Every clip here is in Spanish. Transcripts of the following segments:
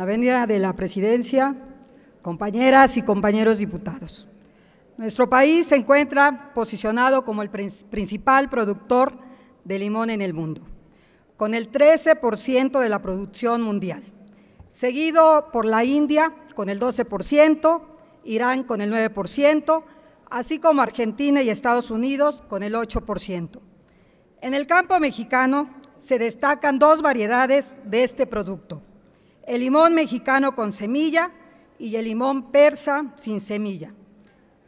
la venida de la presidencia, compañeras y compañeros diputados. Nuestro país se encuentra posicionado como el principal productor de limón en el mundo, con el 13% de la producción mundial, seguido por la India con el 12%, Irán con el 9%, así como Argentina y Estados Unidos con el 8%. En el campo mexicano se destacan dos variedades de este producto, el limón mexicano con semilla y el limón persa sin semilla,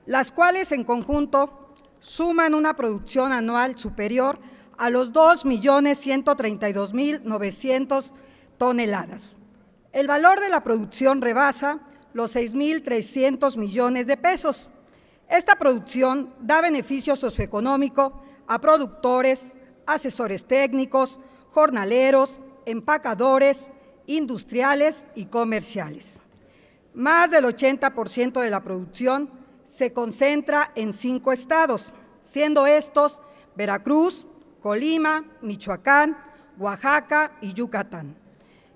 las cuales en conjunto suman una producción anual superior a los 2.132.900 toneladas. El valor de la producción rebasa los 6.300 millones de pesos. Esta producción da beneficio socioeconómico a productores, asesores técnicos, jornaleros, empacadores, industriales y comerciales. Más del 80% de la producción se concentra en cinco estados, siendo estos Veracruz, Colima, Michoacán, Oaxaca y Yucatán.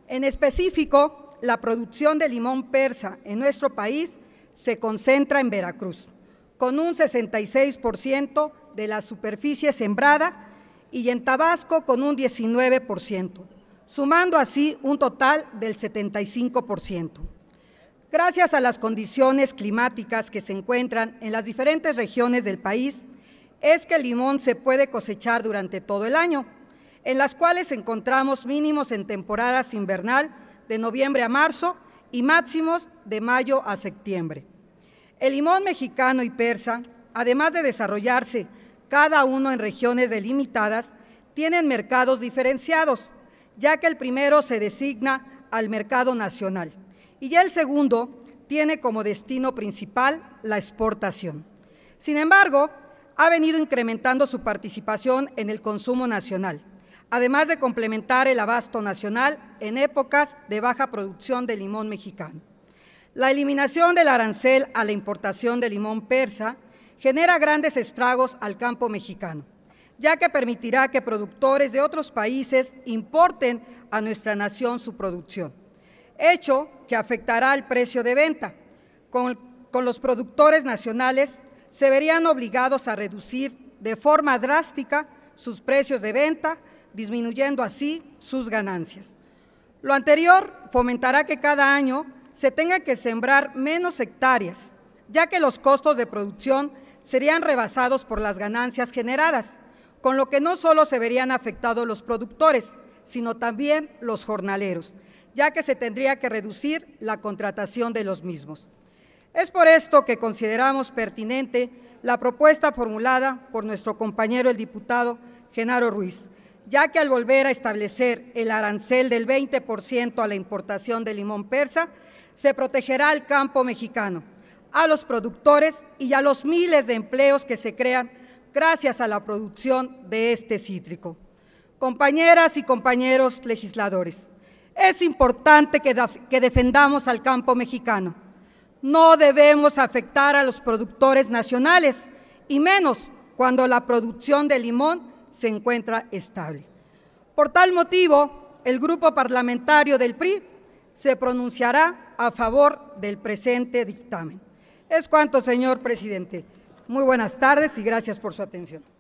En específico, la producción de limón persa en nuestro país se concentra en Veracruz, con un 66% de la superficie sembrada y en Tabasco con un 19% sumando así un total del 75%. Gracias a las condiciones climáticas que se encuentran en las diferentes regiones del país, es que el limón se puede cosechar durante todo el año, en las cuales encontramos mínimos en temporadas invernal de noviembre a marzo y máximos de mayo a septiembre. El limón mexicano y persa, además de desarrollarse cada uno en regiones delimitadas, tienen mercados diferenciados ya que el primero se designa al mercado nacional y ya el segundo tiene como destino principal la exportación. Sin embargo, ha venido incrementando su participación en el consumo nacional, además de complementar el abasto nacional en épocas de baja producción de limón mexicano. La eliminación del arancel a la importación de limón persa genera grandes estragos al campo mexicano ya que permitirá que productores de otros países importen a nuestra nación su producción, hecho que afectará el precio de venta. Con, con, los productores nacionales se verían obligados a reducir de forma drástica sus precios de venta, disminuyendo así sus ganancias. Lo anterior fomentará que cada año se tenga que sembrar menos hectáreas, ya que los costos de producción serían rebasados por las ganancias generadas con lo que no solo se verían afectados los productores, sino también los jornaleros, ya que se tendría que reducir la contratación de los mismos. Es por esto que consideramos pertinente la propuesta formulada por nuestro compañero el diputado Genaro Ruiz, ya que al volver a establecer el arancel del 20% a la importación de limón persa, se protegerá al campo mexicano, a los productores y a los miles de empleos que se crean gracias a la producción de este cítrico. Compañeras y compañeros legisladores, es importante que, que defendamos al campo mexicano. No debemos afectar a los productores nacionales, y menos cuando la producción de limón se encuentra estable. Por tal motivo, el grupo parlamentario del PRI se pronunciará a favor del presente dictamen. Es cuanto, señor presidente. Muy buenas tardes y gracias por su atención.